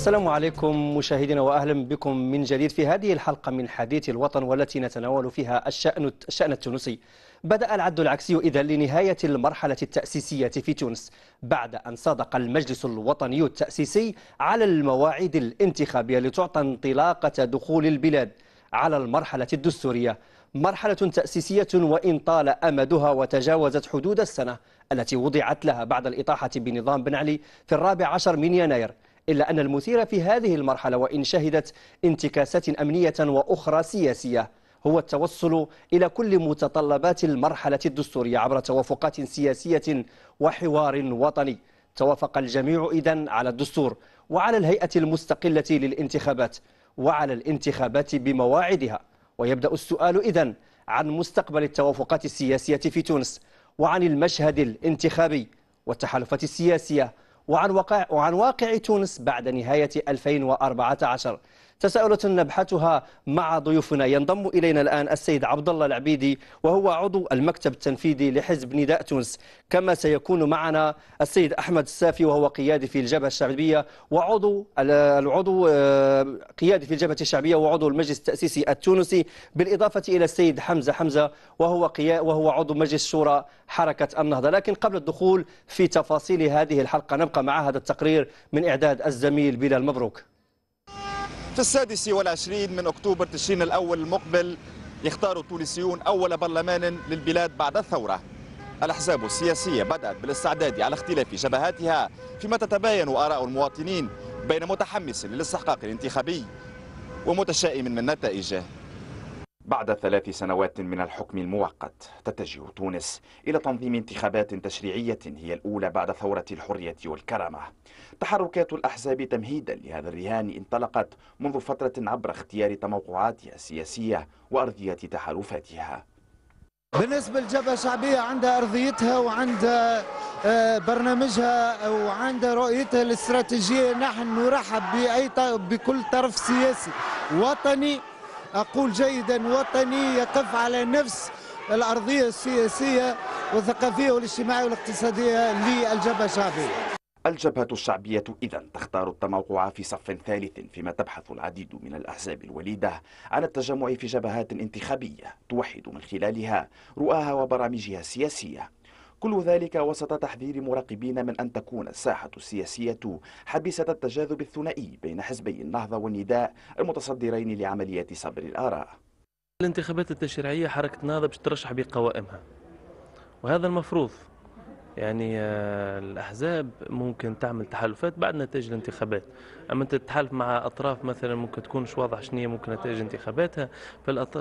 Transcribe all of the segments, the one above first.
السلام عليكم مشاهدينا واهلا بكم من جديد في هذه الحلقه من حديث الوطن والتي نتناول فيها الشان الشان التونسي. بدأ العد العكسي إذا لنهاية المرحلة التأسيسية في تونس بعد أن صادق المجلس الوطني التأسيسي على المواعيد الانتخابية لتعطى انطلاقة دخول البلاد على المرحلة الدستورية مرحلة تأسيسية وإن طال أمدها وتجاوزت حدود السنة التي وضعت لها بعد الإطاحة بنظام بن علي في الرابع عشر من يناير إلا أن المثير في هذه المرحلة وإن شهدت انتكاسات أمنية وأخرى سياسية هو التوصل إلى كل متطلبات المرحلة الدستورية عبر توافقات سياسية وحوار وطني توافق الجميع إذن على الدستور وعلى الهيئة المستقلة للانتخابات وعلى الانتخابات بمواعيدها ويبدأ السؤال إذن عن مستقبل التوافقات السياسية في تونس وعن المشهد الانتخابي والتحالفات السياسية وعن واقع, وعن واقع تونس بعد نهاية 2014 تساؤلات نبحثها مع ضيوفنا ينضم إلينا الآن السيد عبد الله العبيدي وهو عضو المكتب التنفيذي لحزب نداء تونس كما سيكون معنا السيد أحمد السافي وهو قيادي في الجبهة الشعبية وعضو العضو آه، قيادي في الجبهة الشعبية وعضو المجلس التأسيسي التونسي بالإضافة إلى السيد حمزة حمزة وهو وهو عضو مجلس شورى حركة النهضة لكن قبل الدخول في تفاصيل هذه الحلقة نبقى مع هذا التقرير من إعداد الزميل بلال مبروك في السادس والعشرين من أكتوبر تشرين الأول المقبل يختار التونسيون أول برلمان للبلاد بعد الثورة الأحزاب السياسية بدأت بالاستعداد على اختلاف جبهاتها فيما تتباين آراء المواطنين بين متحمس للاستحقاق الانتخابي ومتشائم من نتائجه بعد ثلاث سنوات من الحكم المؤقت تتجه تونس إلى تنظيم انتخابات تشريعية هي الأولى بعد ثورة الحرية والكرامة التحركات الأحزاب تمهيدا لهذا الرهان انطلقت منذ فترة عبر اختيار تموقعاتها السياسية وأرضية تحالفاتها بالنسبة للجبهة الشعبية عندها أرضيتها وعندها آه، برنامجها وعندها رؤيتها الاستراتيجية نحن نرحب بأي بكل طرف سياسي وطني أقول جيدا وطني يقف على نفس الأرضية السياسية والثقافية والاجتماعية والاقتصادية للجبهة الشعبية الجبهة الشعبية إذا تختار التموقع في صف ثالث فيما تبحث العديد من الأحزاب الوليدة على التجمع في جبهات انتخابية توحد من خلالها رؤاها وبرامجها السياسية كل ذلك وسط تحذير مراقبين من أن تكون الساحة السياسية حبسة التجاذب الثنائي بين حزبي النهضة والنداء المتصدرين لعملية صبر الآراء الانتخابات التشريعية حركة النهضة باش ترشح بقوائمها وهذا المفروض يعني آه، الاحزاب ممكن تعمل تحالفات بعد نتائج الانتخابات اما انت تتحالف مع اطراف مثلا ممكن تكون مش واضح شنو ممكن نتائج انتخاباتها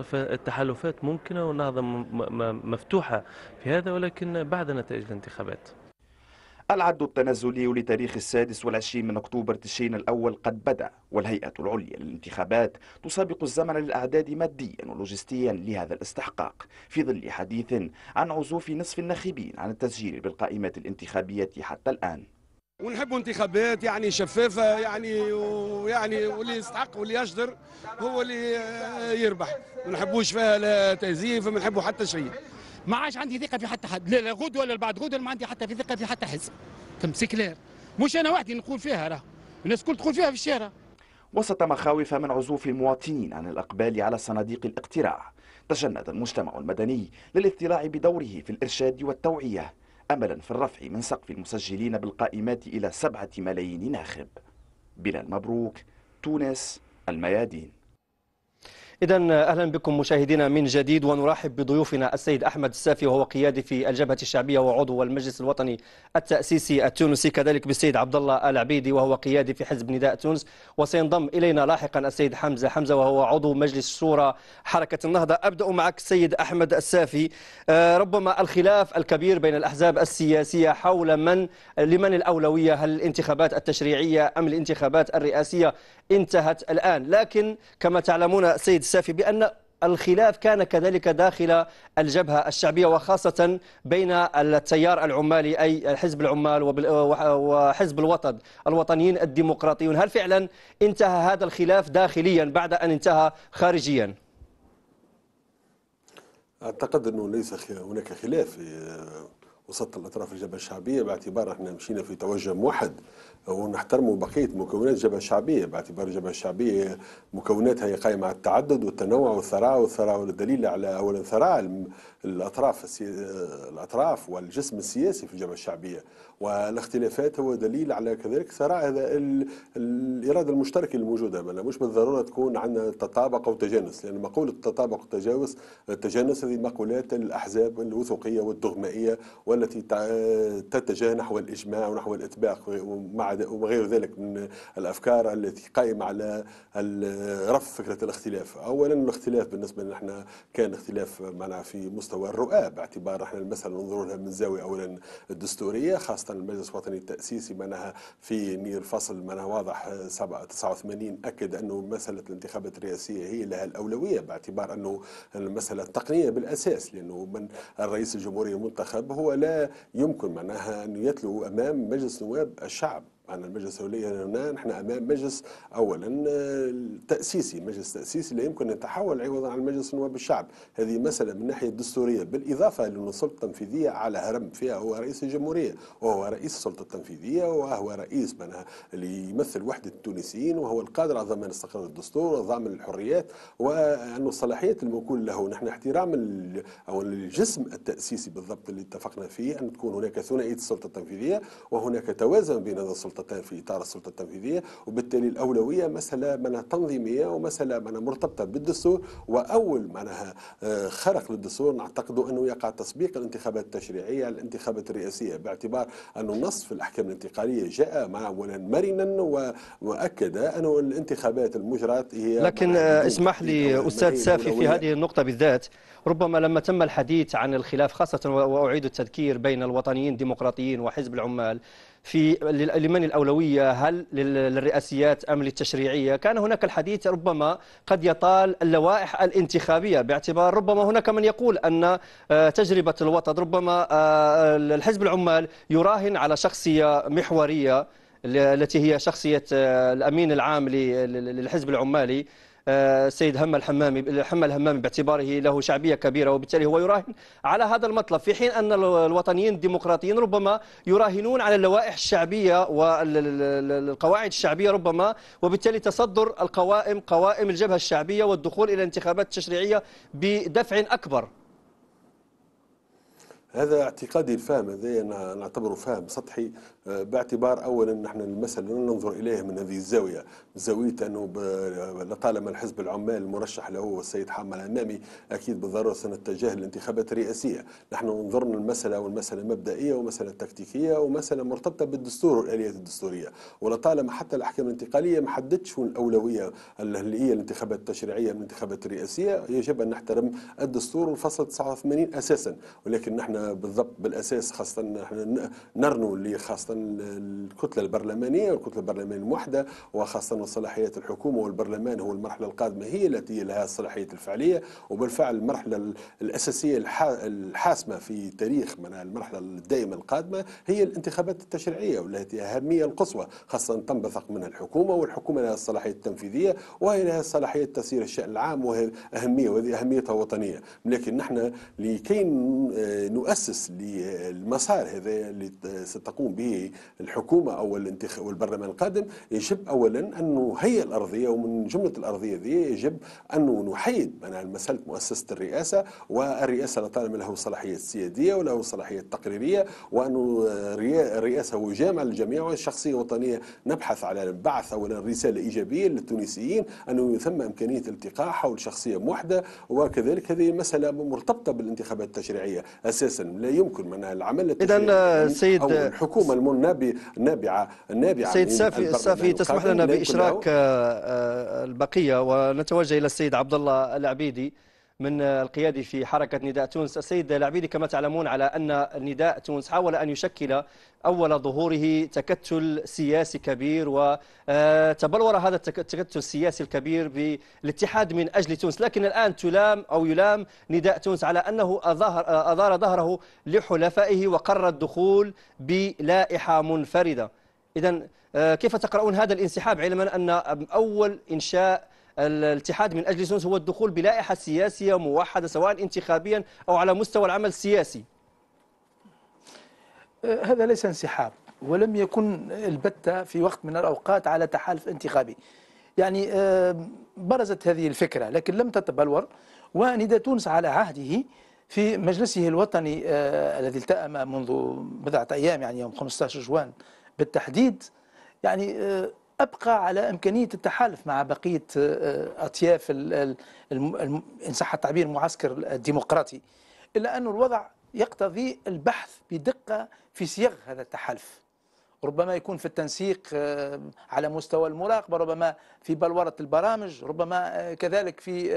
فالتحالفات ممكنه والنهضه مفتوحه في هذا ولكن بعد نتائج الانتخابات العد التنازلي لتاريخ السادس والعشرين من أكتوبر تشرين الأول قد بدأ والهيئة العليا للانتخابات تسابق الزمن للأعداد ماديا ولوجستيا لهذا الاستحقاق في ظل حديث عن عزوف نصف الناخبين عن التسجيل بالقائمة الانتخابية حتى الآن ونحب انتخابات يعني شفافة يعني ويعني واللي يستحق واللي يجدر هو اللي يربح ما نحبوش فيها لا تزييف ما نحبوا حتى شيء ما عادش عندي ثقه في حتى حد لا لا غد ولا بعد غد ما عندي حتى في ثقه في حتى حزب فهمت سيكلير مش انا وحدي نقول فيها راه الناس الكل تقول فيها في الشارع وسط مخاوف من عزوف المواطنين عن الإقبال على صناديق الاقتراع تجند المجتمع المدني للاطلاع بدوره في الإرشاد والتوعية أملا في الرفع من سقف المسجلين بالقائمات إلى سبعة ملايين ناخب بلال مبروك تونس الميادين إذا أهلا بكم مشاهدينا من جديد ونرحب بضيوفنا السيد أحمد السافي وهو قيادي في الجبهة الشعبية وعضو المجلس الوطني التأسيسي التونسي كذلك بالسيد عبد الله العبيدي وهو قيادي في حزب نداء تونس وسينضم إلينا لاحقا السيد حمزة حمزة وهو عضو مجلس شورى حركة النهضة أبدأ معك السيد أحمد السافي آه، ربما الخلاف الكبير بين الأحزاب السياسية حول من لمن الأولوية هل الانتخابات التشريعية أم الانتخابات الرئاسية انتهت الآن لكن كما تعلمون سيد السافي بأن الخلاف كان كذلك داخل الجبهة الشعبية وخاصة بين التيار العمالي أي حزب العمال وحزب الوطن الوطنيين الديمقراطيون هل فعلا انتهى هذا الخلاف داخليا بعد أن انتهى خارجيا؟ أعتقد أنه ليس هناك خلاف وسط الأطراف الجبهة الشعبية باعتبار أننا مشينا في توجه موحد ونحترموا بقيه مكونات الجبهه الشعبيه باعتبار الجبهه الشعبيه مكوناتها هي قائمه على التعدد والتنوع والثراء والثراء والدليل على اولا ثراء الاطراف السي... الاطراف والجسم السياسي في الجبهه الشعبيه والاختلافات هو دليل على كذلك ثراء هذا ال... الاراده المشتركه الموجوده معناها مش بالضروره تكون عندنا تطابق او تجانس لان مقوله التطابق والتجاوز التجانس هذه مقولات الاحزاب الوثوقيه والدغمائيه والتي تتجه نحو الاجماع ونحو الاتباع مع وغير ذلك من الافكار التي قائمه على رفض فكره الاختلاف اولا الاختلاف بالنسبه لنا احنا كان اختلاف معنا في مستوى الرؤى باعتبار احنا المساله ننظر لها من زاويه اولا الدستوريه خاصه المجلس الوطني التاسيسي معناها في نير فصل معناها واضح 89 اكد انه مساله الانتخابات الرئاسيه هي لها الاولويه باعتبار انه المساله التقنيه بالاساس لانه من الرئيس الجمهوري المنتخب هو لا يمكن معناها ان يتلو امام مجلس نواب الشعب معنا المجلس الأولي هنا نحن أمام مجلس أولا آه، تأسيسي مجلس تأسيسي لا يمكن أن يتحول عوضا عن مجلس نواب الشعب هذه مسألة من الناحية الدستورية بالإضافة لأن السلطة التنفيذية على هرم فيها هو رئيس الجمهورية وهو رئيس السلطة التنفيذية وهو رئيس منها اللي يمثل وحدة التونسيين وهو القادر على ضمان استقرار الدستور وضامن الحريات وأن الصلاحيات الموكول له نحن احترام أو الجسم التأسيسي بالضبط اللي اتفقنا فيه أن تكون هناك ثنائية السلطة التنفيذية وهناك توازن بين هذا السلطة السلطتين في إطار السلطة التنفيذية وبالتالي الأولوية مسألة معناها تنظيمية ومسألة معناها مرتبطة بالدستور وأول معناها آه، خرق للدستور نعتقد أنه يقع تسبيق الانتخابات التشريعية الانتخابات الرئاسية باعتبار أن النص في الأحكام الانتقالية جاء مع أولا مرنا وأكد أنه الانتخابات المجرات هي لكن آه، اسمح لي أستاذ سافي في هذه النقطة بالذات ربما لما تم الحديث عن الخلاف خاصة وأعيد التذكير بين الوطنيين الديمقراطيين وحزب العمال في لمن الأولوية هل للرئاسيات أم للتشريعية كان هناك الحديث ربما قد يطال اللوائح الانتخابية باعتبار ربما هناك من يقول أن آه، تجربة الوطن ربما آه، آه، الحزب العمال يراهن على شخصية محورية التي هي شخصية الأمين العام للحزب العمالي السيد آه، هم الحمامي هم الحمامي باعتباره له شعبيه كبيره وبالتالي هو يراهن على هذا المطلب في حين ان الوطنيين الديمقراطيين ربما يراهنون على اللوائح الشعبيه والقواعد الشعبيه ربما وبالتالي تصدر القوائم قوائم الجبهه الشعبيه والدخول الى الانتخابات التشريعيه بدفع اكبر هذا اعتقادي الفهم هذا انا نعتبره فهم سطحي باعتبار اولا نحن المسألة لا ننظر اليها من هذه الزاويه، زاويه انه لطالما الحزب العمال المرشح له هو السيد حامد امامي اكيد بالضروره سنتجه للانتخابات الرئاسيه، نحن ننظرنا المساله والمساله مبدئيه ومساله تكتيكيه ومساله مرتبطه بالدستور والاليات الدستوريه، ولطالما حتى الاحكام الانتقاليه ما حددتش الاولويه اللي هي الانتخابات التشريعيه من الانتخابات الرئاسيه، يجب ان نحترم الدستور والفصل 89 اساسا، ولكن نحن بالضبط بالاساس خاصه نحن نرنو اللي خاصه الكتله البرلمانيه الكتله البرلمانيه الموحده وخاصه صلاحيات الحكومه والبرلمان هو المرحله القادمه هي التي لها الصلاحيه الفعليه وبالفعل المرحله الاساسيه الحاسمه في تاريخ من المرحله الدائمه القادمه هي الانتخابات التشريعيه والتي اهميه القصوى خاصه تنبثق منها الحكومه والحكومه لها الصلاحيه التنفيذيه وهي لها صلاحيه تسيير الشان العام وهي اهميه وهذه اهميتها وطنيه لكن نحن لكي آه، نؤسس للمسار هذا اللي ستقوم به الحكومة او الانتخاب والبرلمان القادم يجب اولا أن هي الارضيه ومن جمله الارضيه دي يجب أن نحيد مساله مؤسسه الرئاسه والرئاسه لطالما له صلاحية سيادية وله صلاحية تقريرية وانه الرئاسه هو جامع للجميع والشخصيه الوطنية نبحث على بعث اولا رساله ايجابيه للتونسيين انه ثم امكانيه التقاء حول شخصيه موحده وكذلك هذه مساله مرتبطه بالانتخابات التشريعيه اساسا لا يمكن من العمل التشريعي اذا السيد الحكومه الامور نابعه نابعه سيد سافي سافي تسمح لنا باشراك آه، آه، البقيه ونتوجه الى السيد عبد الله العبيدي من القيادي في حركة نداء تونس السيد العبيدي كما تعلمون على أن نداء تونس حاول أن يشكل أول ظهوره تكتل سياسي كبير وتبلور آه، هذا التكتل السياسي الكبير بالاتحاد من أجل تونس لكن الآن تلام أو يلام نداء تونس على أنه أظهر آه، أظهر ظهره لحلفائه وقرر الدخول بلائحة منفردة إذا آه، كيف تقرؤون هذا الانسحاب علما أن أول إنشاء الاتحاد من أجل تونس هو الدخول بلائحة سياسية موحدة سواء انتخابيا أو على مستوى العمل السياسي أه، هذا ليس انسحاب ولم يكن البتة في وقت من الأوقات على تحالف انتخابي يعني أه، برزت هذه الفكرة لكن لم تتبلور وندى تونس على عهده في مجلسه الوطني أه، الذي التأم منذ بضعة أيام يعني يوم 15 جوان بالتحديد يعني ابقى على امكانيه التحالف مع بقيه آه، اطياف ان صح التعبير المعسكر الديمقراطي الا ان الوضع يقتضي البحث بدقه في صيغ هذا التحالف ربما يكون في التنسيق آه، على مستوى المراقبه ربما في بلوره البرامج ربما آه، كذلك في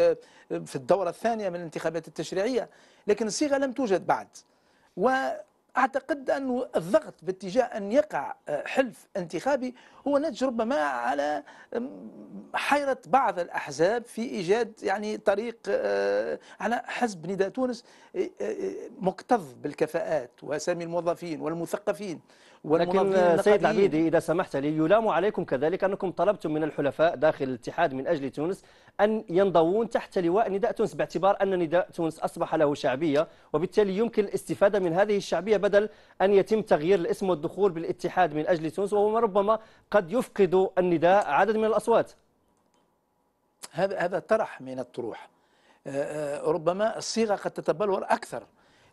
في الدوره الثانيه من الانتخابات التشريعيه لكن الصيغه لم توجد بعد اعتقد ان الضغط باتجاه ان يقع آه، حلف انتخابي هو نتج ربما على حيره بعض الاحزاب في ايجاد يعني طريق آه، على حزب نداء تونس آه، مكتظ بالكفاءات واسامي الموظفين والمثقفين ولكن سيد العبيدي إذا سمحت لي يلام عليكم كذلك أنكم طلبتم من الحلفاء داخل الاتحاد من أجل تونس أن ينضوون تحت لواء نداء تونس باعتبار أن نداء تونس أصبح له شعبية وبالتالي يمكن الاستفادة من هذه الشعبية بدل أن يتم تغيير الاسم والدخول بالاتحاد من أجل تونس وهو ربما قد يفقد النداء عدد من الأصوات هذا هذا طرح من الطروح آه، آه، ربما الصيغة قد تتبلور أكثر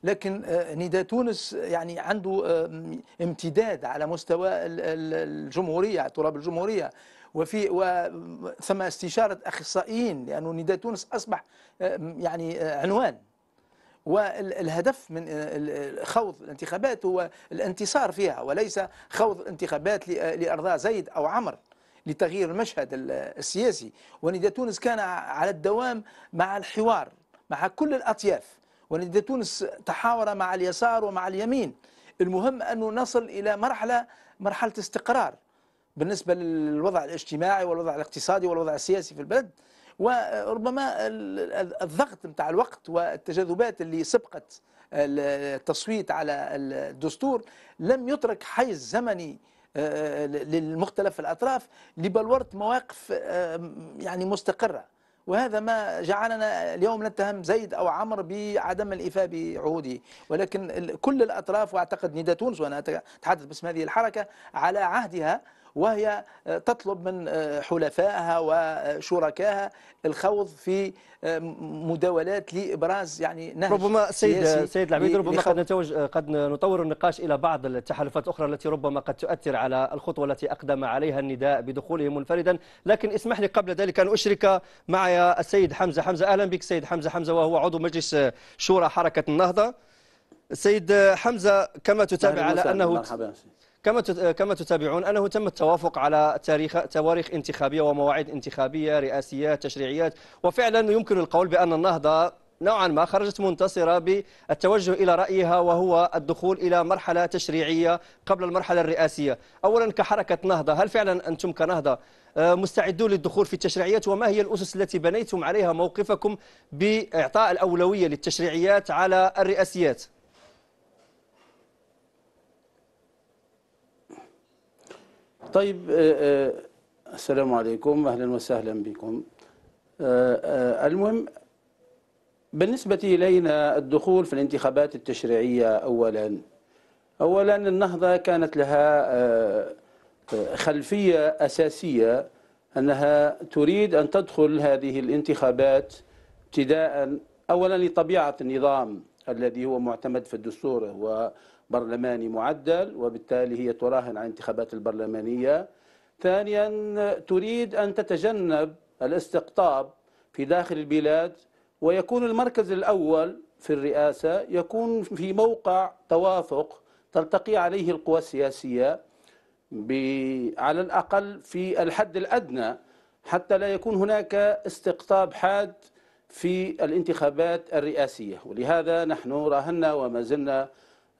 لكن آه، نداء تونس يعني عنده آه، امتداد على مستوى الجمهورية تراب الجمهورية وفي وثم استشارة أخصائيين لأنه نداء تونس أصبح آه، يعني عنوان والهدف من خوض الانتخابات هو الانتصار فيها وليس خوض الانتخابات لارضاء زيد او عمر لتغيير المشهد السياسي ونداء تونس كان على الدوام مع الحوار مع كل الاطياف ونادي تونس تحاور مع اليسار ومع اليمين المهم أنه نصل إلى مرحلة مرحلة استقرار بالنسبة للوضع الاجتماعي والوضع الاقتصادي والوضع السياسي في البلد وربما الضغط نتاع الوقت والتجاذبات اللي سبقت التصويت على الدستور لم يترك حيز زمني آه، آه، للمختلف الاطراف لبلوره مواقف آه، يعني مستقره وهذا ما جعلنا اليوم نتهم زيد أو عمر بعدم الإيفاء بعهوده ولكن كل الأطراف وأعتقد نيدا تونس وأنا أتحدث باسم هذه الحركة على عهدها وهي آه، تطلب من آه، حلفائها وشركائها الخوض في آه، مداولات لابراز يعني نهج ربما السيد سيد العبيد ربما قد نتوج قد نطور النقاش الى بعض التحالفات الاخرى التي ربما قد تؤثر على الخطوه التي اقدم عليها النداء بدخوله منفردا لكن اسمح لي قبل ذلك ان اشرك معي السيد حمزه حمزه اهلا بك سيد حمزه حمزه وهو عضو مجلس شورى حركه النهضه السيد حمزه كما تتابع على انه مرحبا كما كما تتابعون انه تم التوافق على تاريخ تواريخ انتخابيه ومواعيد انتخابيه رئاسيات تشريعيات وفعلا يمكن القول بان النهضه نوعا ما خرجت منتصرة بالتوجه إلى رأيها وهو الدخول إلى مرحلة تشريعية قبل المرحلة الرئاسية أولا كحركة نهضة هل فعلا أنتم كنهضة آه، مستعدون للدخول في التشريعيات وما هي الأسس التي بنيتم عليها موقفكم بإعطاء الأولوية للتشريعيات على الرئاسيات؟ طيب آه، آه، السلام عليكم أهلا وسهلا بكم آه، المهم بالنسبة إلينا الدخول في الانتخابات التشريعية أولا أولا النهضة كانت لها خلفية أساسية أنها تريد أن تدخل هذه الانتخابات ابتداء أولا لطبيعة النظام الذي هو معتمد في الدستور برلماني معدل وبالتالي هي تراهن على الانتخابات البرلمانية ثانيا تريد أن تتجنب الاستقطاب في داخل البلاد ويكون المركز الأول في الرئاسة يكون في موقع توافق تلتقي عليه القوى السياسية على الأقل في الحد الأدنى حتى لا يكون هناك استقطاب حاد في الانتخابات الرئاسية ولهذا نحن راهنا وما زلنا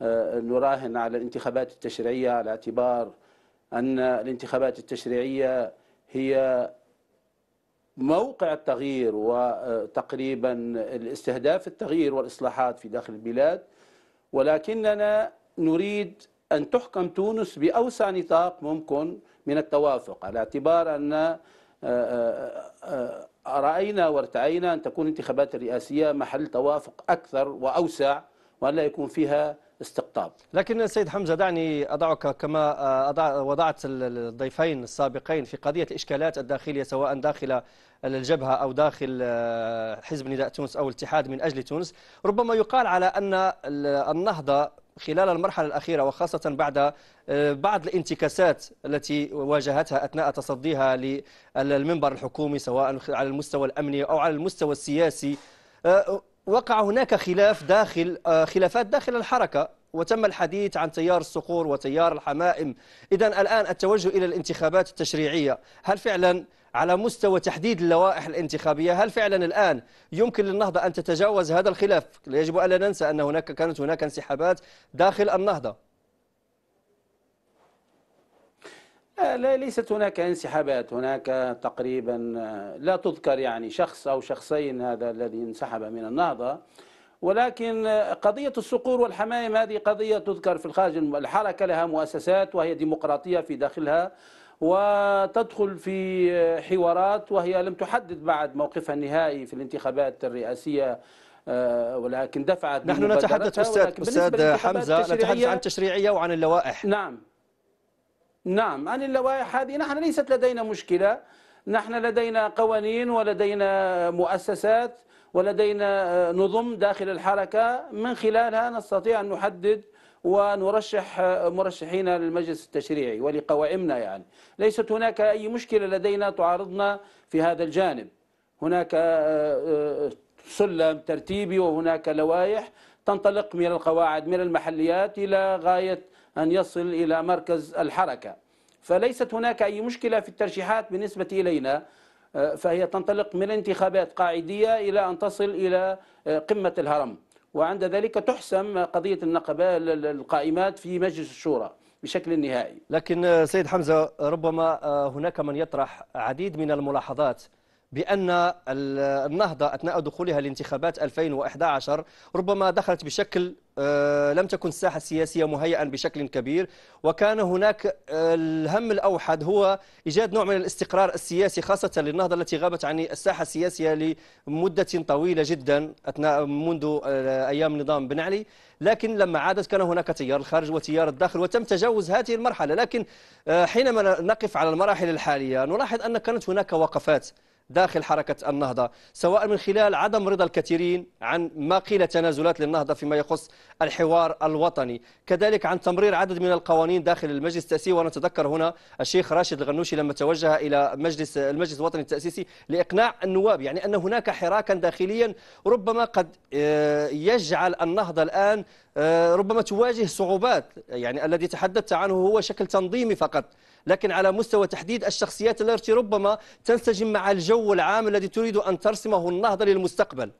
آه، نراهن على الانتخابات التشريعية على اعتبار أن الانتخابات التشريعية هي موقع التغيير وتقريبا الاستهداف التغيير والإصلاحات في داخل البلاد ولكننا نريد أن تحكم تونس بأوسع نطاق ممكن من التوافق على اعتبار أن آه، آه، رأينا وارتعينا أن تكون انتخابات الرئاسية محل توافق أكثر وأوسع وأن لا يكون فيها استقطاب لكن السيد حمزة دعني أضعك كما آه، أضع وضعت الضيفين السابقين في قضية الإشكالات الداخلية سواء داخل الجبهة أو داخل آه، حزب نداء تونس أو الاتحاد من أجل تونس ربما يقال على أن النهضة خلال المرحلة الأخيرة وخاصة بعد آه، بعض الانتكاسات التي واجهتها أثناء تصديها للمنبر الحكومي سواء على المستوى الأمني أو على المستوى السياسي وقع هناك خلاف داخل آه، خلافات داخل الحركة وتم الحديث عن تيار الصقور وتيار الحمائم إذا الآن التوجه إلى الانتخابات التشريعية هل فعلا على مستوى تحديد اللوائح الانتخابية هل فعلا الآن يمكن للنهضة أن تتجاوز هذا الخلاف يجب أن لا ننسى أن هناك كانت هناك انسحابات داخل النهضة آه، لا ليست هناك انسحابات هناك تقريبا آه، لا تذكر يعني شخص أو شخصين هذا الذي انسحب من النهضة ولكن آه، قضية الصقور والحمايم هذه قضية تذكر في الخارج الحركة لها مؤسسات وهي ديمقراطية في داخلها وتدخل في حوارات وهي لم تحدد بعد موقفها النهائي في الانتخابات الرئاسية ولكن دفعت نحن نتحدث استاذ استاذ حمزه نتحدث عن التشريعيه وعن اللوائح نعم نعم عن اللوائح هذه نحن ليست لدينا مشكلة نحن لدينا قوانين ولدينا مؤسسات ولدينا آه، نظم داخل الحركة من خلالها نستطيع أن نحدد ونرشح آه، مرشحين للمجلس التشريعي ولقوائمنا يعني ليست هناك أي مشكلة لدينا تعارضنا في هذا الجانب هناك آه، سلم ترتيبي وهناك لوائح تنطلق من القواعد من المحليات إلى غاية أن يصل إلى مركز الحركة فليست هناك أي مشكلة في الترشيحات بالنسبة إلينا أه، فهي تنطلق من انتخابات قاعدية إلى أن تصل إلى أه، قمة الهرم وعند ذلك تحسم قضية النقبة القائمات في مجلس الشورى بشكل نهائي لكن أه، سيد حمزة ربما هناك من يطرح عديد من الملاحظات بأن النهضة أثناء دخولها لانتخابات 2011 ربما دخلت بشكل آه، لم تكن الساحة السياسية مهيئا بشكل كبير وكان هناك آه، الهم الأوحد هو إيجاد نوع من الاستقرار السياسي خاصة للنهضة التي غابت عن الساحة السياسية لمدة طويلة جدا أثناء منذ آه، أيام نظام بن علي لكن لما عادت كان هناك تيار الخارج وتيار الداخل وتم تجاوز هذه المرحلة لكن حينما نقف على المراحل الحالية نلاحظ أن كانت هناك وقفات داخل حركة النهضة سواء من خلال عدم رضا الكثيرين عن ما قيل تنازلات للنهضة فيما يخص الحوار الوطني كذلك عن تمرير عدد من القوانين داخل المجلس التأسيسي ونتذكر هنا الشيخ راشد الغنوشي لما توجه إلى مجلس المجلس الوطني التأسيسي لإقناع النواب يعني أن هناك حراكا داخليا ربما قد آه، يجعل النهضة الآن آه، ربما تواجه صعوبات يعني الذي تحدثت عنه هو شكل تنظيمي فقط لكن على مستوى تحديد الشخصيات التي ربما تنسجم مع الجو العام الذي تريد أن ترسمه النهضة للمستقبل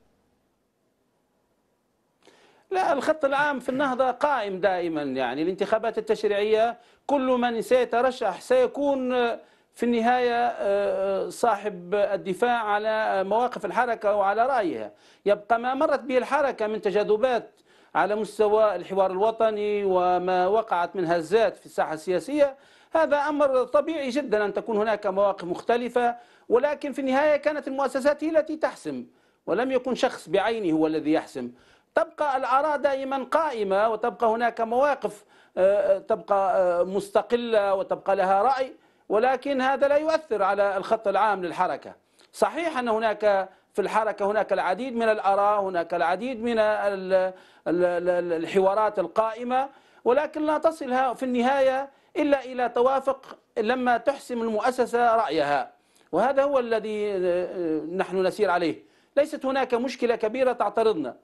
لا الخط العام في النهضة قائم دائما يعني الانتخابات التشريعية كل من سيترشح سيكون آه، في النهاية آه، آه، صاحب الدفاع على مواقف الحركة وعلى رأيها يبقى ما مرت به الحركة من تجاذبات على مستوى الحوار الوطني وما وقعت من هزات في الساحة السياسية هذا أمر طبيعي جدا أن تكون هناك مواقف مختلفة ولكن في النهاية كانت المؤسسات هي التي تحسم ولم يكن شخص بعينه هو الذي يحسم تبقى الآراء دائما قائمة وتبقى هناك مواقف آه، آه، تبقى آه، مستقلة وتبقى لها رأي ولكن هذا لا يؤثر على الخط العام للحركة صحيح أن هناك في الحركة هناك العديد من الآراء هناك العديد من الحوارات القائمة ولكن لا تصل في النهاية إلا إلى توافق لما تحسم المؤسسة رأيها وهذا هو الذي آه، نحن نسير عليه ليست هناك مشكلة كبيرة تعترضنا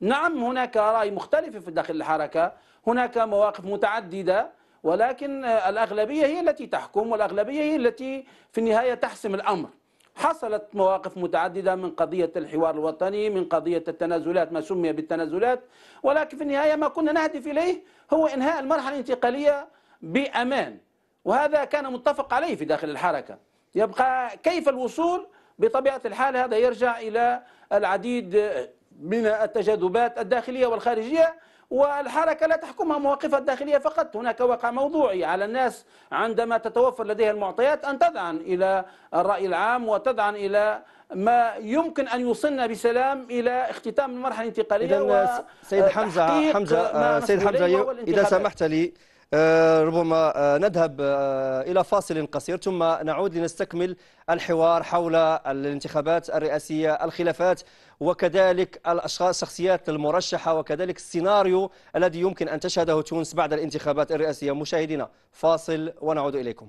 نعم هناك رأي مختلفة في داخل الحركة هناك مواقف متعددة ولكن آه، الأغلبية هي التي تحكم والأغلبية هي التي في النهاية تحسم الأمر حصلت مواقف متعددة من قضية الحوار الوطني من قضية التنازلات ما سمي بالتنازلات ولكن في النهاية ما كنا نهدف إليه هو إنهاء المرحلة الانتقالية بأمان وهذا كان متفق عليه في داخل الحركة يبقى كيف الوصول بطبيعة الحال هذا يرجع إلى العديد من التجاذبات الداخلية والخارجية والحركة لا تحكمها مواقفها الداخلية فقط هناك واقع موضوعي على الناس عندما تتوفر لديها المعطيات أن تذعن إلى الرأي العام وتذعن إلى ما يمكن أن يوصلنا بسلام إلى اختتام المرحلة الانتقالية إذا سيد حمزة حمزة سيد حمزة إذا سمحت لي آه، ربما آه، نذهب آه، إلى فاصل قصير ثم نعود لنستكمل الحوار حول الانتخابات الرئاسية الخلافات وكذلك الأشخاص الشخصيات المرشحة وكذلك السيناريو الذي يمكن أن تشهده تونس بعد الانتخابات الرئاسية مشاهدينا فاصل ونعود إليكم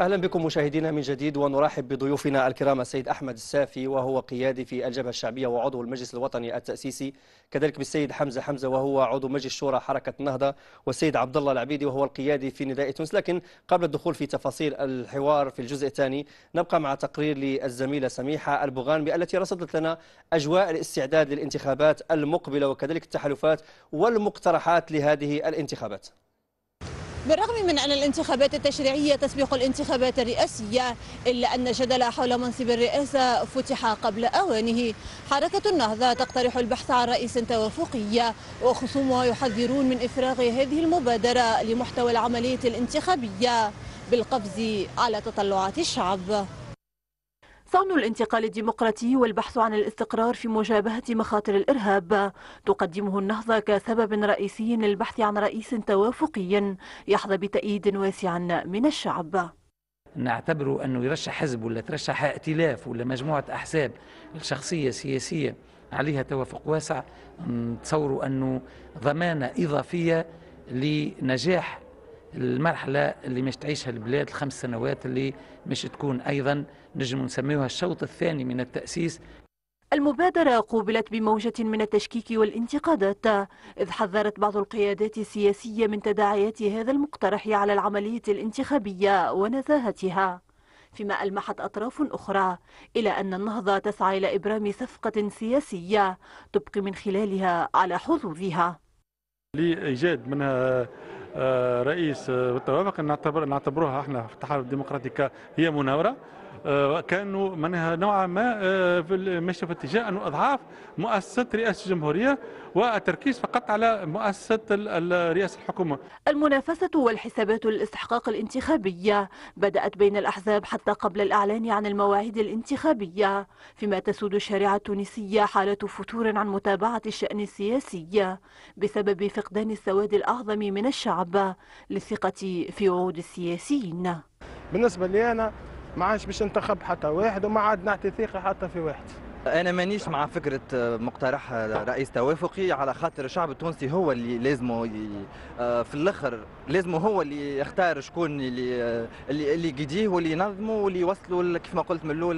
اهلا بكم مشاهدينا من جديد ونرحب بضيوفنا الكرام السيد احمد السافي وهو قيادي في الجبهه الشعبيه وعضو المجلس الوطني التاسيسي كذلك بالسيد حمزه حمزه وهو عضو مجلس شورى حركه النهضه والسيد عبد الله العبيدي وهو القيادي في نداء تونس لكن قبل الدخول في تفاصيل الحوار في الجزء الثاني نبقى مع تقرير للزميله سميحه البغان التي رصدت لنا اجواء الاستعداد للانتخابات المقبله وكذلك التحالفات والمقترحات لهذه الانتخابات بالرغم من أن الانتخابات التشريعية تسبق الانتخابات الرئاسية إلا أن الجدل حول منصب الرئاسة فتح قبل أوانه حركة النهضة تقترح البحث عن رئيس توافقية وخصومها يحذرون من إفراغ هذه المبادرة لمحتوى العملية الانتخابية بالقفز على تطلعات الشعب صون الانتقال الديمقراطي والبحث عن الاستقرار في مجابهة مخاطر الإرهاب تقدمه النهضة كسبب رئيسي للبحث عن رئيس توافقي يحظى بتأييد واسع من الشعب نعتبر أنه يرشح حزب ولا ترشح ائتلاف ولا مجموعة أحزاب الشخصية سياسية عليها توافق واسع نتصوروا أنه ضمانة إضافية لنجاح المرحله اللي مش تعيشها البلاد الخمس سنوات اللي مش تكون ايضا نجم نسميوها الشوط الثاني من التاسيس المبادرة قوبلت بموجة من التشكيك والانتقادات إذ حذرت بعض القيادات السياسية من تداعيات هذا المقترح على العملية الانتخابية ونزاهتها فيما ألمحت أطراف أخرى إلى أن النهضة تسعى إلى إبرام صفقة سياسية تبقي من خلالها على حظوظها لإيجاد منها آه، رئيس آه، بالتوافق نعتبر نعتبروها احنا في التحالف الديمقراطي هي مناوره آه، كانوا منها نوعا ما ماشي آه، في اتجاه انه اضعاف مؤسسه رئاسه الجمهوريه والتركيز فقط على مؤسسه رئاسه الحكومه. المنافسه والحسابات الاستحقاق الانتخابيه بدات بين الاحزاب حتى قبل الاعلان عن المواعيد الانتخابيه فيما تسود الشارعه التونسيه حاله فتور عن متابعه الشان السياسي بسبب فقدان السواد الاعظم من الشعب للثقه في وعود السياسيين. بالنسبه لي انا ما عادش باش ننتخب حتى واحد وما عاد نعطي ثقه حتى في واحد انا مانيش مع فكره آه، مقترح آه، رئيس توافقي على خاطر الشعب التونسي هو اللي لازمه آه، في الاخر لازمه هو اللي يختار شكون اللي اللي يقيديه واللي ينظمه واللي يوصله كيف ما قلت من الاول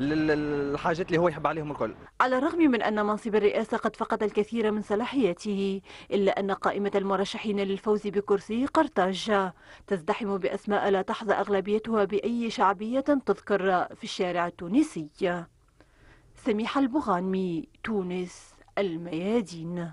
الحاجات اللي هو يحب عليهم الكل. على الرغم من ان منصب الرئاسه قد فقد الكثير من صلاحياته الا ان قائمه المرشحين للفوز بكرسي قرطاج تزدحم باسماء لا تحظى اغلبيتها باي شعبيه تذكر في الشارع التونسي. سميح البغانمي تونس الميادين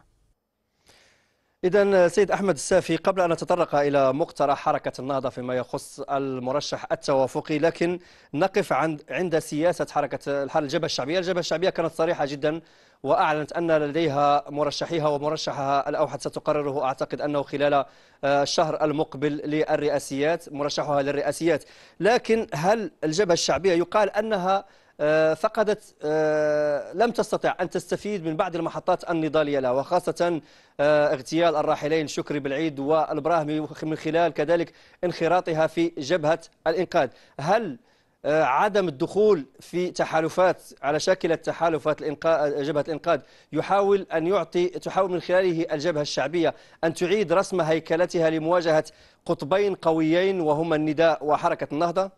إذا سيد أحمد السافي قبل أن نتطرق إلى مقترح حركة النهضة فيما يخص المرشح التوافقي لكن نقف عند عند سياسة حركة الجبهة الشعبية، الجبهة الشعبية كانت صريحة جدا وأعلنت أن لديها مرشحيها ومرشحها الأوحد ستقرره أعتقد أنه خلال آه، الشهر المقبل للرئاسيات مرشحها للرئاسيات، لكن هل الجبهة الشعبية يقال أنها آه، فقدت آه، لم تستطع أن تستفيد من بعض المحطات النضالية لها وخاصة آه، اغتيال الراحلين شكري بالعيد والبراهمي من خلال كذلك انخراطها في جبهة الإنقاذ هل عدم الدخول في تحالفات على شاكلة تحالفات الإنقاذ جبهة الإنقاذ يحاول أن يعطي تحاول من خلاله الجبهة الشعبية أن تعيد رسم هيكلتها لمواجهة قطبين قويين وهما النداء وحركة النهضة؟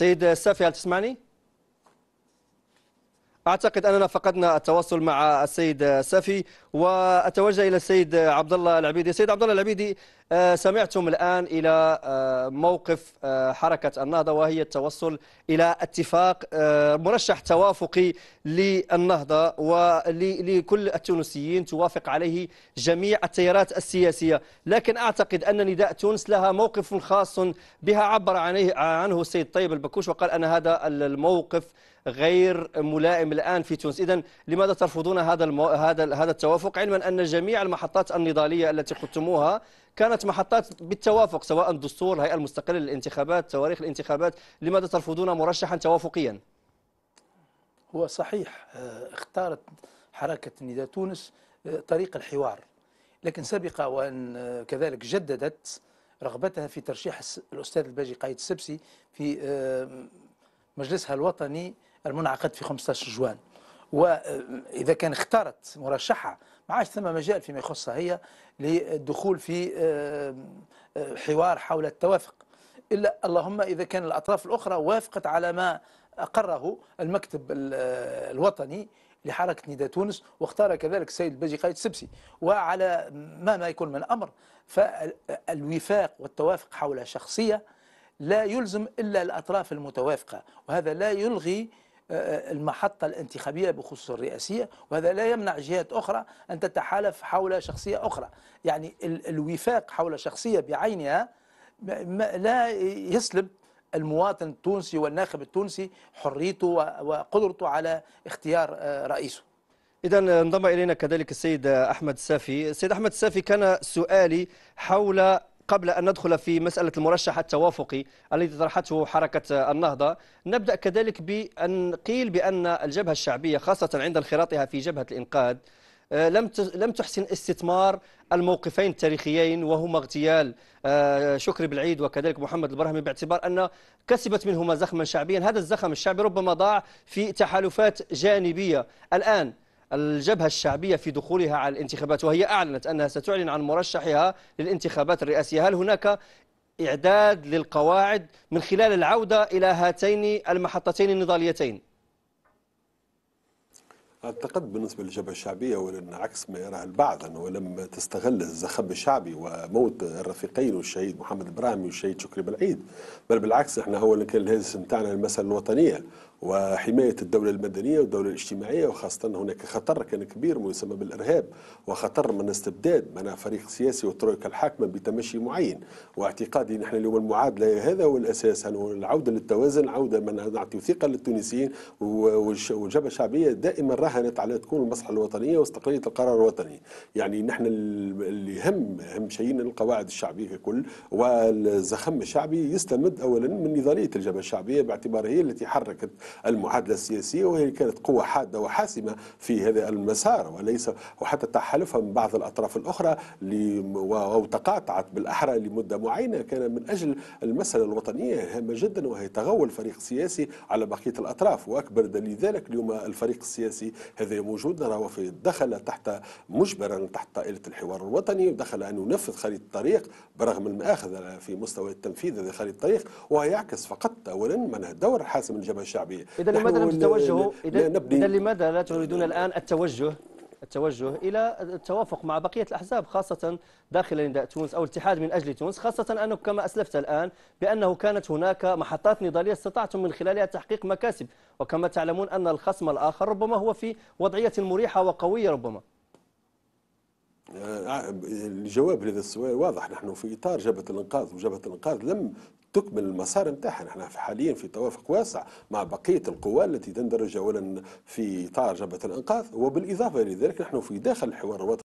سيد سافي هل تسمعني؟ اعتقد اننا فقدنا التواصل مع السيد سافي واتوجه الى السيد عبد الله العبيدي، السيد عبد الله العبيدي آه، سمعتم الان الى آه، موقف آه، حركه النهضه وهي التوصل الى اتفاق مرشح توافقي للنهضه ولكل التونسيين توافق عليه جميع التيارات السياسيه، لكن اعتقد ان نداء تونس لها موقف خاص بها عبر عنه السيد طيب البكوش وقال ان هذا الموقف غير ملائم الآن في تونس إذا لماذا ترفضون هذا المو... هذا هذا التوافق علما أن جميع المحطات النضالية التي قدتموها كانت محطات بالتوافق سواء الدستور الهيئة المستقلة للانتخابات تواريخ الانتخابات لماذا ترفضون مرشحا توافقيا هو صحيح آه، اختارت حركة نداء تونس آه، طريق الحوار لكن سبق وأن آه، كذلك جددت رغبتها في ترشيح الأستاذ الباجي قايد السبسي في مجلسها الوطني المنعقد في 15 جوان واذا كان اختارت مرشحه ما عادش ثم مجال فيما يخصها هي للدخول في آه، حوار حول التوافق الا اللهم اذا كان الاطراف الاخرى وافقت على ما اقره المكتب آه، الوطني لحركه نداء تونس واختار كذلك السيد باجي قايد السبسي وعلى ما ما يكون من امر فالوفاق والتوافق حول شخصيه لا يلزم الا الاطراف المتوافقه وهذا لا يلغي المحطة الانتخابية بخصوص الرئاسية وهذا لا يمنع جهات أخرى أن تتحالف حول شخصية أخرى يعني الوفاق حول شخصية بعينها لا يسلب المواطن التونسي والناخب التونسي حريته وقدرته على اختيار آه، رئيسه إذا انضم إلينا كذلك السيد أحمد السافي السيد أحمد السافي كان سؤالي حول قبل أن ندخل في مسألة المرشح التوافقي الذي طرحته حركة النهضة نبدأ كذلك بأن قيل بأن الجبهة الشعبية خاصة عند انخراطها في جبهة الإنقاذ آه، لم لم تحسن استثمار الموقفين التاريخيين وهما اغتيال آه، شكري بالعيد وكذلك محمد البرهمي باعتبار ان كسبت منهما زخما شعبيا، هذا الزخم الشعبي ربما ضاع في تحالفات جانبيه، الان الجبهة الشعبية في دخولها على الانتخابات وهي أعلنت أنها ستعلن عن مرشحها للانتخابات الرئاسية هل هناك إعداد للقواعد من خلال العودة إلى هاتين المحطتين النضاليتين أعتقد بالنسبة للجبهة الشعبية ولأن عكس ما يراه البعض أنه لم تستغل الزخم الشعبي وموت الرفيقين والشهيد محمد إبراهيم والشهيد شكري بالعيد بل بالعكس احنا هو اللي كان الهاجس نتاعنا المسألة الوطنية وحماية الدولة المدنية والدولة الاجتماعية وخاصة هناك خطر كان كبير ما يسمى بالإرهاب وخطر من استبداد من فريق سياسي والترويكا الحاكمة بتمشي معين واعتقادي نحن اليوم المعادلة هذا هو الأساس أنه العودة للتوازن عودة من نعطي ثقة للتونسيين والجبهة الشعبية دائما راهنت على تكون المصلحة الوطنية واستقلالية القرار الوطني يعني نحن اللي هم هم شيء القواعد الشعبية ككل والزخم الشعبي يستمد أولا من نضالية الجبهة الشعبية باعتبار هي التي حركت المعادله السياسيه وهي كانت قوه حاده وحاسمه في هذا المسار وليس وحتى تحالفها من بعض الاطراف الاخرى او تقاطعت بالاحرى لمده معينه كان من اجل المساله الوطنيه هامه جدا وهي تغول فريق سياسي على بقيه الاطراف واكبر دليل ذلك اليوم الفريق السياسي هذا موجود نراه في دخل تحت مجبرا تحت طائله الحوار الوطني ودخل ان ينفذ خريطه الطريق برغم المآخذ في مستوى التنفيذ هذا خريطه الطريق وهو يعكس فقط اولا من الدور الحاسم الجبهه الشعبيه إذا لماذا لم تتوجهوا إذا لماذا لا تريدون الآن التوجه التوجه الى التوافق مع بقيه الاحزاب خاصه داخل نداء تونس او الاتحاد من اجل تونس خاصه انه كما اسلفت الان بانه كانت هناك محطات نضاليه استطعتم من خلالها تحقيق مكاسب وكما تعلمون ان الخصم الاخر ربما هو في وضعيه مريحه وقويه ربما آه، آه، الجواب لهذا السؤال واضح نحن في اطار جبهه الانقاذ وجبهه الانقاذ لم تكمل المسار نتاعها نحن حاليا في توافق واسع مع بقيه القوى التي تندرج اولا في اطار جبهه الانقاذ وبالاضافه الى ذلك نحن في داخل الحوار الوطني